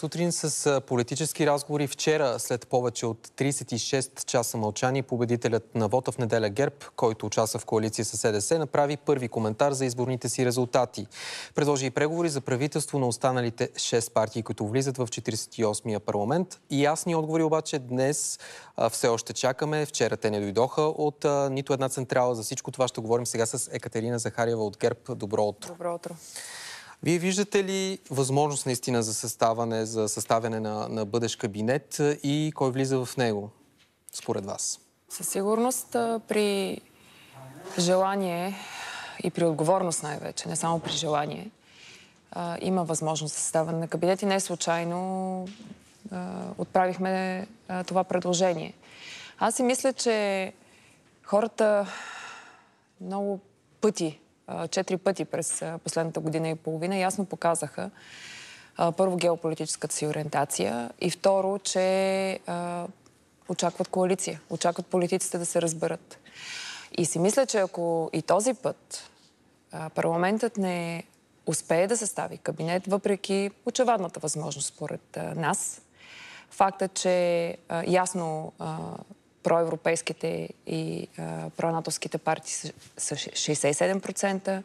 сутрин с политически разговори. Вчера, след повече от 36 часа мълчание, победителят на вота в неделя ГЕРБ, който участва в коалиция с СДС, направи първи коментар за изборните си резултати. Предложи и преговори за правителство на останалите 6 партии, които влизат в 48-я парламент. И ясни отговори обаче днес а, все още чакаме. Вчера те не дойдоха от а, нито една централа. За всичко това ще говорим сега с Екатерина Захарева от ГЕРБ. Добро утро. Добро утро. Вие виждате ли възможност наистина за съставане, за съставяне на, на бъдещ кабинет и кой влиза в него, според вас? Със сигурност при желание и при отговорност най-вече, не само при желание, има възможност за съставане на кабинет и не случайно отправихме това предложение. Аз си мисля, че хората много пъти четири пъти през последната година и половина ясно показаха първо геополитическата си ориентация и второ, че очакват коалиция, очакват политиците да се разберат. И си мисля, че ако и този път парламентът не успее да състави кабинет, въпреки очевадната възможност според нас, факта, че ясно проевропейските и а, пронатовските партии са 67%.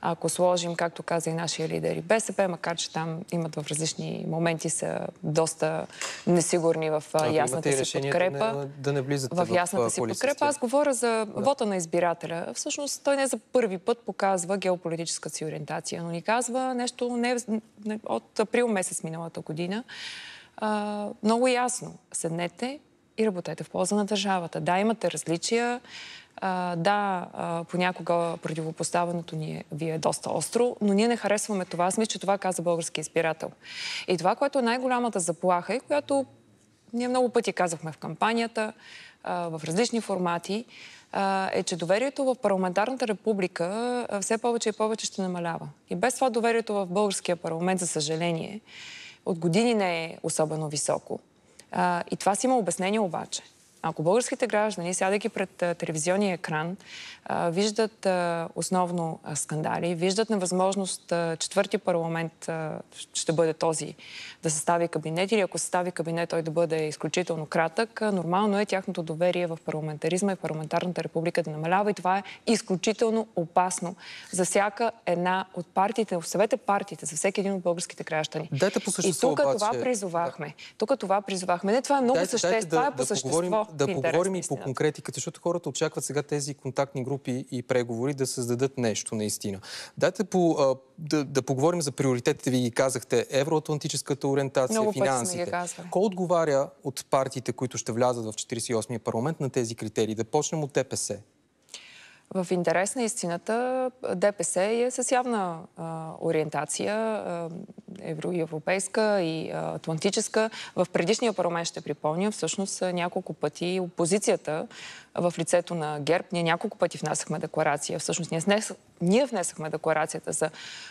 Ако сложим, както каза и нашия лидер и БСП, макар че там имат в различни моменти са доста несигурни в а, ясната си подкрепа. Да не, да не влизате в, в ясната си подкрепа. Аз говоря за да. вота на избирателя. Всъщност той не за първи път показва геополитическа си ориентация, но ни казва нещо не, не от април месец миналата година. А, много ясно. Седнете, и работете в полза на държавата. Да, имате различия, да, понякога противопоставеното ни е, ви е доста остро, но ние не харесваме това. Аз мисля, че това каза български избирател. И това, което е най-голямата заплаха и която ние много пъти казахме в кампанията, в различни формати, е, че доверието в парламентарната република все повече и повече ще намалява. И без това доверието в българския парламент, за съжаление, от години не е особено високо и това си има обяснение обаче. Ако българските граждани, сядайки пред телевизионния екран, виждат основно скандали, виждат невъзможност четвърти парламент ще бъде този да състави кабинет или ако състави кабинет, той да бъде изключително кратък, нормално е тяхното доверие в парламентаризма и парламентарната република да намалява и това е изключително опасно за всяка една от партиите, съвете партиите, за всеки един от българските граждани. Дайте по същество, и тук това призовахме. Тук това призовахме. Не, това е много същество. това е по същество да, да поговорим и по конкретика, защото хората очакват сега тези контактни групи и преговори да създадат нещо наистина. Дайте по, да, да поговорим за приоритетите, ви ги казахте, евроатлантическата ориентация, Много финансите. Кой отговаря от партиите, които ще влязат в 48-я парламент на тези критерии? Да почнем от ТПС. В интерес на истината ДПС е с явна а, ориентация а, евроевропейска и а, атлантическа. В предишния парламент ще припомня, всъщност няколко пъти опозицията в лицето на ГЕРБ. Ние няколко пъти внасяхме декларация. Всъщност ние, снес... ние внесахме декларацията за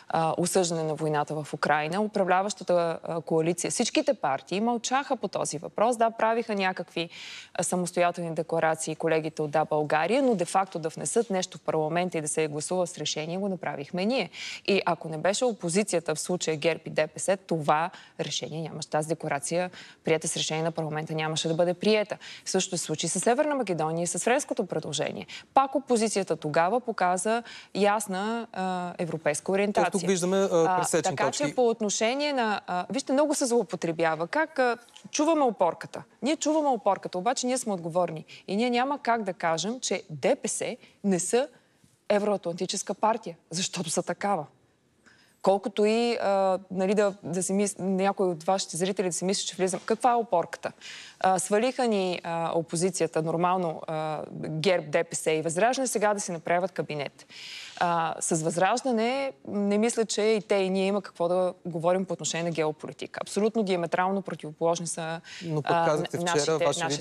а, осъждане на войната в Украина. Управляващата а, коалиция, всичките партии мълчаха по този въпрос. Да, правиха някакви а, самостоятелни декларации колегите от Да България, но де-факто да внесат нещо в парламента и да се гласува с решение, го направихме ние. И ако не беше опозицията в случая ГЕРБ и ДПС, това решение нямаше. Тази декларация, прията с решение на парламента, нямаше да бъде приета. Също се случи с Северна Македония с с френското предложение, пак опозицията тогава показа ясна а, европейска ориентация. тук виждаме а, пресечни а, Така точки. че по отношение на... А, вижте, много се злоупотребява. Как а, чуваме опорката? Ние чуваме опорката, обаче ние сме отговорни. И ние няма как да кажем, че ДПС не са евроатлантическа партия, защото са такава. Колкото и а, нали, да, да си мис... някой от вашите зрители да си мисли, че влизам. Каква е опорката? А, свалиха ни а, опозицията, нормално а, ГЕРБ, ДПС и Възраждане, сега да си направят кабинет. А, с Възраждане не мисля, че и те и ние има какво да говорим по отношение на геополитика. Абсолютно диаметрално противоположни са Но вчера, нашите,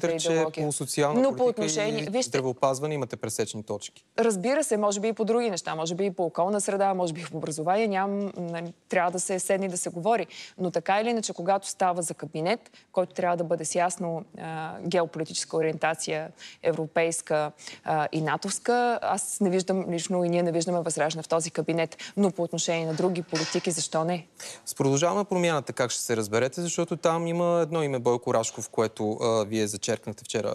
лидер, че по социална Но по отношение... и Вижте... здравеопазване имате пресечни точки. Разбира се, може би и по други неща. Може би и по околна среда, може би и по образование. Ням, нали, трябва да се седне да се говори. Но така или иначе, когато става за кабинет, който трябва да бъде с ясно а, геополитическа ориентация, европейска а, и натовска, аз не виждам лично и ние не виждаме виждаме възражна в този кабинет, но по отношение на други политики, защо не? С продължаваме промяната как ще се разберете, защото там има едно име Бойко Рашков, което а, вие зачеркнахте вчера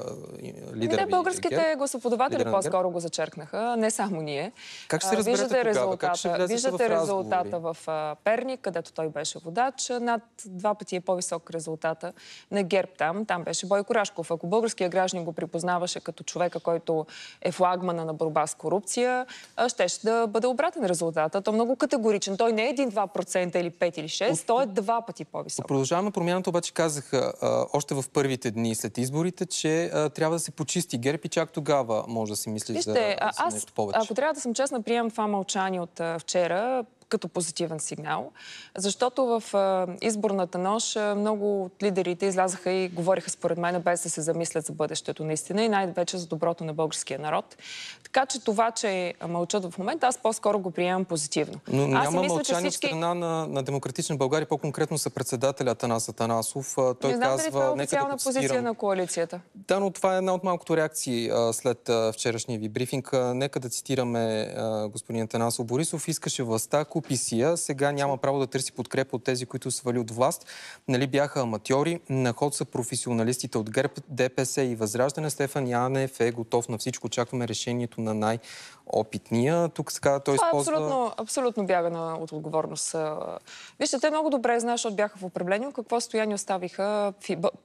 лидера. Не, българските Гер, гласоподаватели по-скоро го зачеркнаха, не само ние. Как ще се разберете виждате тогава? Резултата, как ще виждате в резултата в Перник, където той беше водач. Над два пъти е по-висок резултата на ГЕРБ там. Там беше Бойко Рашков. Ако българския гражданин го припознаваше като човека, който е флагмана на борба с корупция, щеше да бъде обратен резултат. То е много категоричен. Той не е 1-2% или 5 или 6, той е два пъти по-висок. Продължаваме промяната, обаче казаха а, още в първите дни след изборите, че а, трябва да се почисти ГЕРБ и чак тогава може да си мислиш Вижте, за, за нещо повече. Ако трябва да съм честна, приемам това мълчание от а, вчера като позитивен сигнал, защото в изборната нощ много от лидерите излязаха и говориха според мен без да се замислят за бъдещето наистина и най-вече за доброто на българския народ. Така че това, че мълчат в момента, аз по-скоро го приемам позитивно. Но няма аз няма мисля, мълчание всички... страна на, на Демократична България, по-конкретно са председателя Атанас Атанасов. Той Не знам казва, дали това е официална позиция на коалицията. Да, но това е една от малкото реакции а, след а, вчерашния ви брифинг. А, нека да цитираме а, господин Атанасов Борисов. Искаше властта, ако изкупи сега няма право да търси подкрепа от тези, които свали от власт. Нали бяха аматьори, на ход са професионалистите от ГЕРБ, ДПС и Възраждане. Стефан Янев е готов на всичко. Очакваме решението на най-опитния. Тук сега той Това е използва... Абсолютно, абсолютно бяга на, от отговорност. Вижте, те много добре знаят, защото бяха в управление, какво състояние оставиха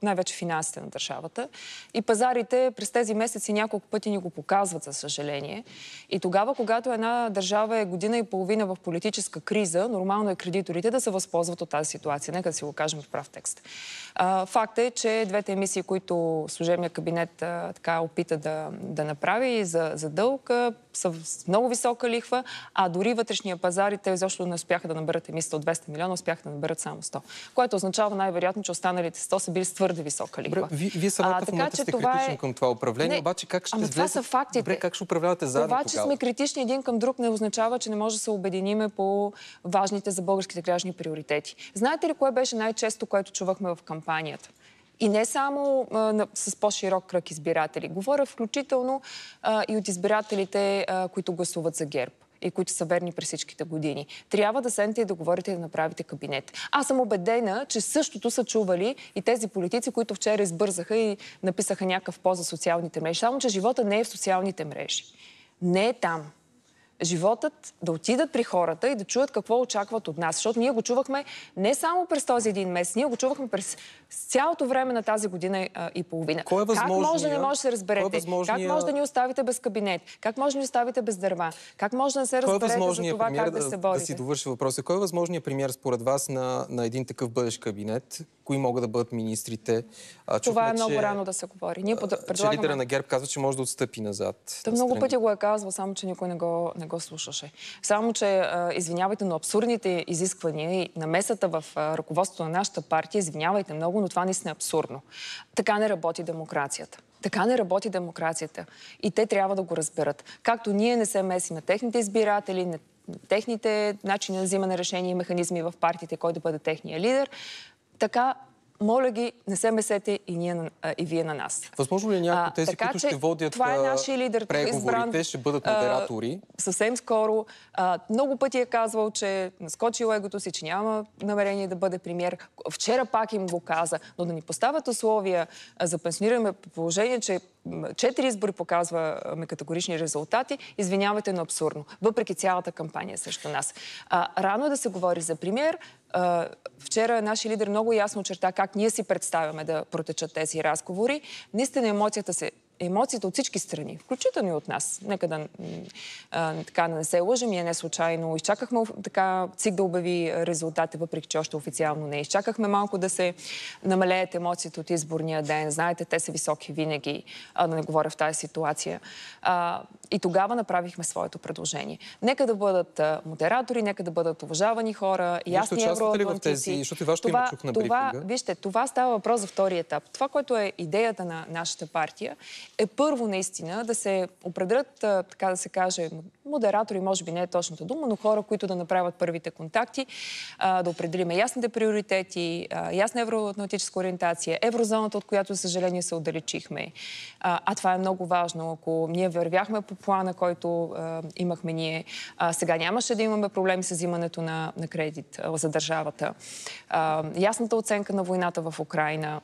най-вече финансите на държавата. И пазарите през тези месеци няколко пъти ни го показват, за съжаление. И тогава, когато една държава е година и половина в политически економическа криза, нормално е кредиторите да се възползват от тази ситуация. Нека да си го кажем в прав текст. факт е, че двете емисии, които служебният кабинет така опита да, да направи за, за дълг, са с много висока лихва, а дори вътрешния пазар и те изобщо не успяха да наберат емисията от 200 милиона, успяха да наберат само 100. Което означава най-вероятно, че останалите 100 са били с твърде висока лихва. вие самата а, в момента сте това критични е... към това управление, не, обаче как ще ама това са фактите. Добре, как ще управлявате заедно Това, че сме критични един към друг, не означава, че не може да се обединиме по важните за българските граждани приоритети. Знаете ли кое беше най-често, което чувахме в кампанията? И не само а, на, с по-широк кръг избиратели. Говоря включително а, и от избирателите, а, които гласуват за ГЕРБ и които са верни през всичките години. Трябва да седнете и да говорите и да направите кабинет. Аз съм убедена, че същото са чували и тези политици, които вчера избързаха и написаха някакъв по за социалните мрежи. Само, че живота не е в социалните мрежи. Не е там животът, да отидат при хората и да чуят какво очакват от нас. Защото ние го чувахме не само през този един месец, ние го чувахме през цялото време на тази година и половина. Кой е как може да не може да е се разберете? Е възможния... Как може да ни оставите без кабинет? Как може да ни оставите без дърва? Как може да не се е разберете е за това премьер, как да, да се борите? Да си довърши въпроса. Кой е възможният премьер според вас на, на един такъв бъдещ кабинет? кои могат да бъдат министрите. Това чухме, Това е много че, рано да се говори. Ние под... предлагаме... Че лидера на ГЕРБ казва, че може да отстъпи назад. Та много пъти го е казвал, само че никой не го, не го слушаше. Само, че извинявайте, но абсурдните изисквания и намесата в ръководството на нашата партия, извинявайте много, но това наистина е абсурдно. Така не работи демокрацията. Така не работи демокрацията. И те трябва да го разберат. Както ние не се меси на техните избиратели, на техните начини на взимане решения и механизми в партиите, кой да бъде техния лидер, така моля ги, не се месете и, ние, а, и вие на нас. Възможно ли е някои тези, така, които ще водят това е нашия лидер, е преговорите, избран, ще бъдат модератори? А, съвсем скоро. А, много пъти е казвал, че наскочил егото си, че няма намерение да бъде премьер. Вчера пак им го каза, но да ни поставят условия за пенсиониране по положение, че четири избори показваме категорични резултати, Извинявате, но абсурдно. Въпреки цялата кампания срещу нас. А, рано е да се говори за премьер, вчера нашия лидер много ясно очерта, как ние си представяме да протечат тези разговори. Наистина емоцията се емоциите от всички страни, включително и от нас. Нека да така да не се лъжим, ние не случайно изчакахме така ЦИК да обяви резултата, въпреки че още официално не. Е. Изчакахме малко да се намалеят емоциите от изборния ден. Знаете, те са високи винаги, а, да не говоря в тази ситуация. А, и тогава направихме своето предложение. Нека да бъдат модератори, нека да бъдат уважавани хора, ясни евроатлантици. и вашето това, име чух на брифинга. Това, вижте, това става въпрос за втори етап. Това, което е идеята на нашата партия, е първо наистина да се определят, така да се каже, модератори, може би не е точната дума, но хора, които да направят първите контакти, да определиме ясните приоритети, ясна евроатлантическа ориентация, еврозоната, от която, за съжаление, се отдалечихме. А това е много важно. Ако ние вървяхме по плана, който имахме ние, сега нямаше да имаме проблеми с взимането на, на кредит за държавата. Ясната оценка на войната в Украина,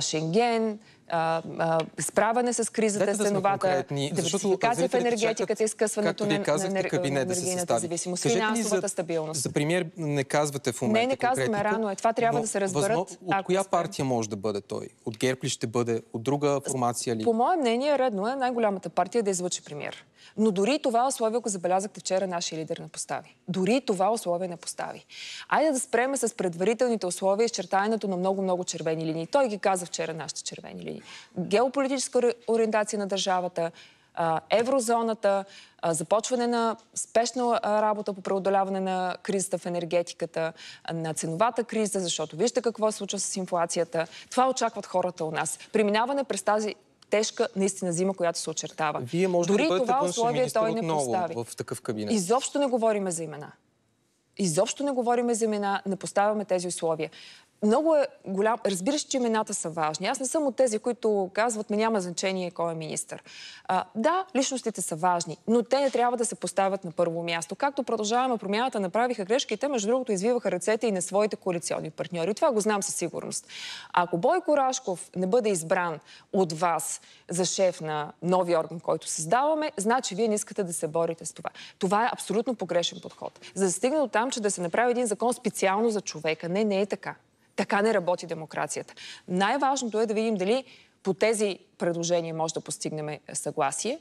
Шенген, Справяне справане с кризата, Дайте да сеновата, диверсификация в енергетиката и скъсването на, на енергийната зависимост, финансовата за, стабилност. За пример, не казвате в момента Не, не казваме рано е. Това трябва да се разберат. Възмо, от коя партия може да бъде той? От ГЕРБ ли ще бъде? От друга формация ли? По мое мнение, редно е най-голямата партия да излъчи премиер. Но дори това условие, ако забелязахте вчера, нашия лидер не постави. Дори това условие не постави. Айде да спреме с предварителните условия, изчертаването на много-много червени линии. Той ги каза вчера нашите червени линии. Геополитическа ориентация на държавата, еврозоната, започване на спешна работа по преодоляване на кризата в енергетиката, на ценовата криза, защото вижте какво се случва с инфлацията. Това очакват хората у нас. Преминаване през тази тежка наистина зима, която се очертава. Вие може Дори да бъдете това условие той не постави. в такъв кабинет. Изобщо не говориме за имена. Изобщо не говориме за имена, не поставяме тези условия много е голям... Разбираш, че имената са важни. Аз не съм от тези, които казват, ми няма значение кой е министр. А, да, личностите са важни, но те не трябва да се поставят на първо място. Както продължаваме промяната, направиха грешки и те между другото, извиваха ръцете и на своите коалиционни партньори. това го знам със сигурност. Ако Бойко Рашков не бъде избран от вас за шеф на нови орган, който създаваме, значи вие не искате да се борите с това. Това е абсолютно погрешен подход. За да стигне до там, че да се направи един закон специално за човека. Не, не е така. Така не работи демокрацията. Най-важното е да видим дали по тези предложения може да постигнем е, съгласие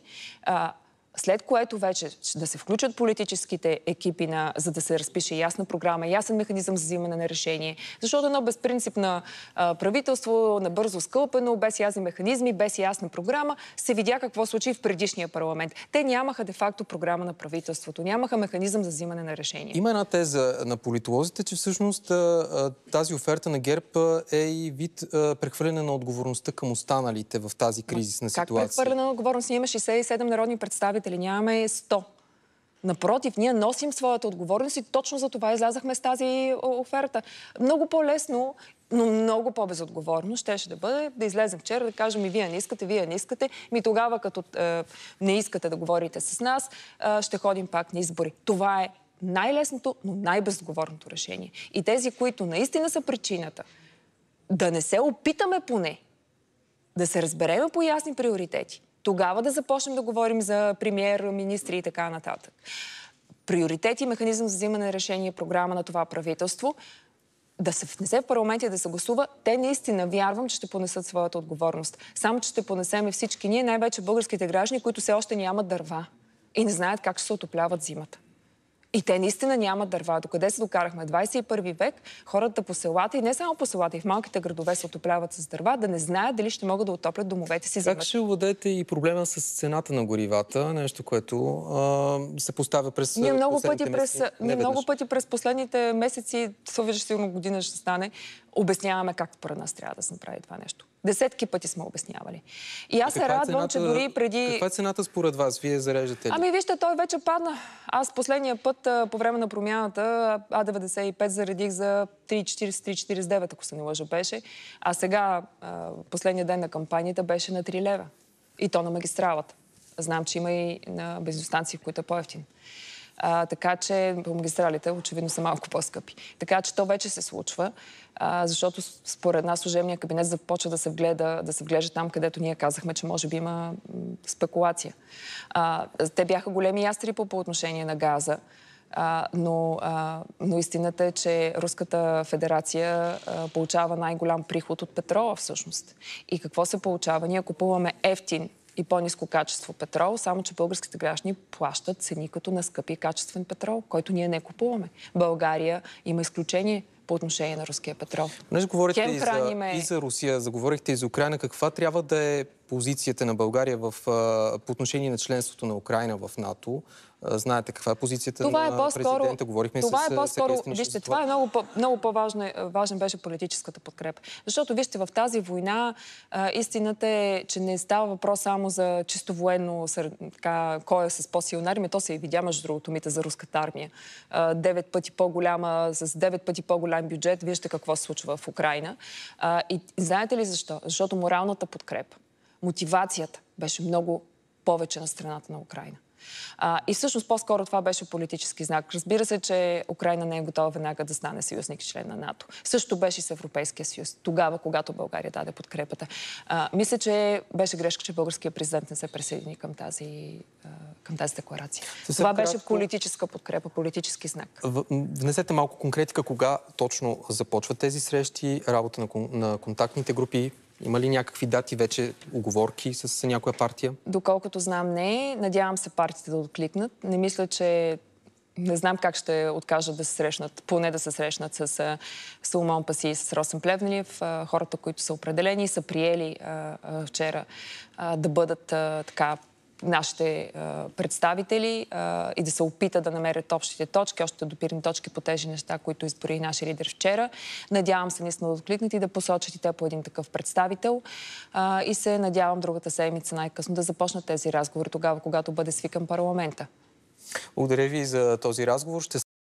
след което вече да се включат политическите екипи, на, за да се разпише ясна програма, ясен механизъм за взимане на решение. Защото едно безпринципно правителство, набързо скълпено, без ясни механизми, без ясна програма, се видя какво случи в предишния парламент. Те нямаха де-факто програма на правителството, нямаха механизъм за взимане на решение. Има една теза на политолозите, че всъщност тази оферта на ГЕРБ е и вид прехвърляне на отговорността към останалите в тази кризисна ситуация. Как прехвърляне на отговорност? Ние имаме 67 народни представители представители, нямаме 100. Е Напротив, ние носим своята отговорност и точно за това излязахме с тази оферта. Много по-лесно, но много по-безотговорно щеше да бъде да излезем вчера, да кажем и вие не искате, вие не искате. Ми тогава, като е, не искате да говорите с нас, е, ще ходим пак на избори. Това е най-лесното, но най-безотговорното решение. И тези, които наистина са причината, да не се опитаме поне да се разбереме по ясни приоритети, тогава да започнем да говорим за премьер, министри и така нататък. Приоритети и механизъм за взимане на решение програма на това правителство да се внесе в парламент и да се гласува, те наистина вярвам, че ще понесат своята отговорност. Само, че ще понесеме всички ние, най-вече българските граждани, които все още нямат дърва и не знаят как ще се отопляват зимата. И те наистина нямат дърва. Докъде се докарахме? 21 век хората по селата и не само по селата, и в малките градове се отопляват с дърва, да не знаят дали ще могат да отоплят домовете си. Как ще овладеете и проблема с цената на горивата, нещо, което а, се поставя през ние много пъти през, месеци, ние много пъти през последните месеци, това вижда сигурно година ще стане, обясняваме как според нас трябва да се направи това нещо. Десетки пъти сме обяснявали. И аз е, се е радвам, цената, че дори преди... Каква е цената според вас? Вие зареждате ли? Ами вижте, той вече падна. Аз последния път по време на промяната А95 заредих за 3,40-3,49, ако се не лъжа беше. А сега, последния ден на кампанията беше на 3 лева. И то на магистралата. Знам, че има и на бензиностанции, в които е по-ефтин. А, така че по магистралите очевидно са малко по-скъпи. Така че то вече се случва, а, защото според нас служебния кабинет започва да се, вгледа, да се вглежда там, където ние казахме, че може би има спекулация. А, те бяха големи ястри по, по отношение на газа. А, но, а, но истината е, че Руската федерация а, получава най-голям приход от петрола всъщност. И какво се получава? Ние купуваме ефтин и по-низко качество петрол, само че българските граждани плащат цени като на скъпи качествен петрол, който ние не купуваме. България има изключение по отношение на руския петрол. Понеже говорите и за, храниме... Е и за Русия, заговорихте и за Украина, каква трябва да е позицията на България в, по отношение на членството на Украина в НАТО? знаете каква е позицията това е на е президента. Говорихме това с, е по-скоро, вижте, това. е много, много по-важно важен беше политическата подкрепа. Защото, вижте, в тази война а, истината е, че не става въпрос само за чисто военно така, кой е с по-силна армия. То се и видя, между другото, мита за руската армия. Девет пъти по-голяма, с девет пъти по-голям бюджет. Вижте какво се случва в Украина. А, и знаете ли защо? Защото моралната подкрепа, мотивацията беше много повече на страната на Украина. А, и всъщност по-скоро това беше политически знак. Разбира се, че Украина не е готова веднага да стане съюзник член на НАТО. Също беше и с Европейския съюз, тогава, когато България даде подкрепата. А, мисля, че беше грешка, че българския президент не се присъедини към тази, към тази декларация. Съсъп това беше политическа подкрепа, политически знак. В... Внесете малко конкретика, кога точно започват тези срещи, работа на, кон... на контактните групи, има ли някакви дати вече, оговорки с някоя партия? Доколкото знам не, надявам се партиите да откликнат. Не мисля, че не знам как ще откажат да се срещнат, поне да се срещнат с Соломон Паси и с Росен Плевнелив, хората, които са определени са приели а, а, вчера а, да бъдат така нашите а, представители а, и да се опита да намерят общите точки, още допирни точки по тези неща, които избори нашия лидер вчера. Надявам се наистина да откликнат и да посочат и те по един такъв представител. А, и се надявам другата седмица най-късно да започнат тези разговори тогава, когато бъде свикан парламента. Благодаря ви за този разговор. Ще